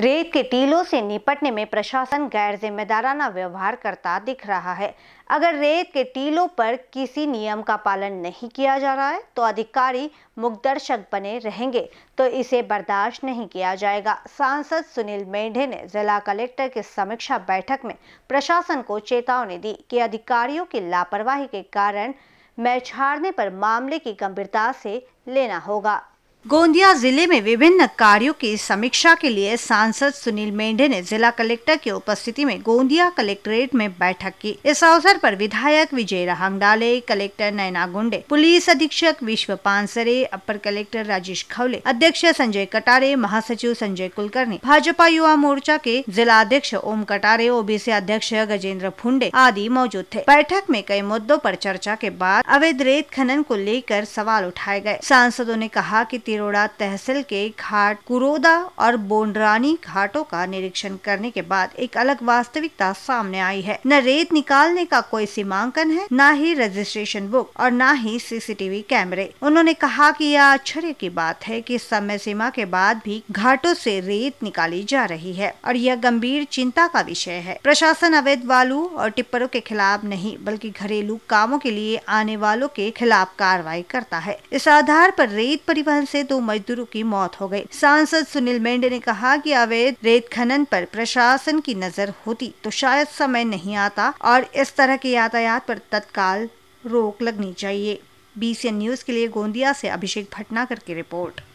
रेत के टीलों से निपटने में प्रशासन गैर जिम्मेदाराना व्यवहार करता दिख रहा है अगर रेत के टीलों पर किसी नियम का पालन नहीं किया जा रहा है तो अधिकारी मुखदर्शक बने रहेंगे तो इसे बर्दाश्त नहीं किया जाएगा सांसद सुनील मेढे ने जिला कलेक्टर की समीक्षा बैठक में प्रशासन को चेतावनी दी कि अधिकारियों की लापरवाही के कारण मैछाड़ने पर मामले की गंभीरता से लेना होगा गोंदिया जिले में विभिन्न कार्यों की समीक्षा के लिए सांसद सुनील मेंढे ने जिला कलेक्टर की उपस्थिति में गोंदिया कलेक्ट्रेट में बैठक की इस अवसर पर विधायक विजय रहांगडाले कलेक्टर नैना गुंडे पुलिस अधीक्षक विश्व पानसरे अपर कलेक्टर राजेश खवले अध्यक्ष संजय कटारे महासचिव संजय कुलकर्णी भाजपा युवा मोर्चा के जिला अध्यक्ष ओम कटारे ओबीसी अध्यक्ष गजेंद्र फुंडे आदि मौजूद थे बैठक में कई मुद्दों आरोप चर्चा के बाद अवैध रेत खनन को लेकर सवाल उठाए गए सांसदों ने कहा की सिरोड़ा तहसील के घाट कुरोदा और बोंडरानी घाटों का निरीक्षण करने के बाद एक अलग वास्तविकता सामने आई है न रेत निकालने का कोई सीमांकन है न ही रजिस्ट्रेशन बुक और न ही सीसीटीवी कैमरे उन्होंने कहा कि यह आश्चर्य की बात है कि समय सीमा के बाद भी घाटों से रेत निकाली जा रही है और यह गंभीर चिंता का विषय है प्रशासन अवैध वालू और टिप्परों के खिलाफ नहीं बल्कि घरेलू कामों के लिए आने वालों के खिलाफ कार्रवाई करता है इस आधार पर रेत परिवहन से दो मजदूरों की मौत हो गयी सांसद सुनील मेंडे ने कहा की अवैध रेत खनन आरोप प्रशासन की नजर होती तो शायद समय नहीं आता और इस तरह के यातायात पर तत्काल रोक लगनी चाहिए बीसीएन न्यूज के लिए गोंदिया से अभिषेक भटनागर की रिपोर्ट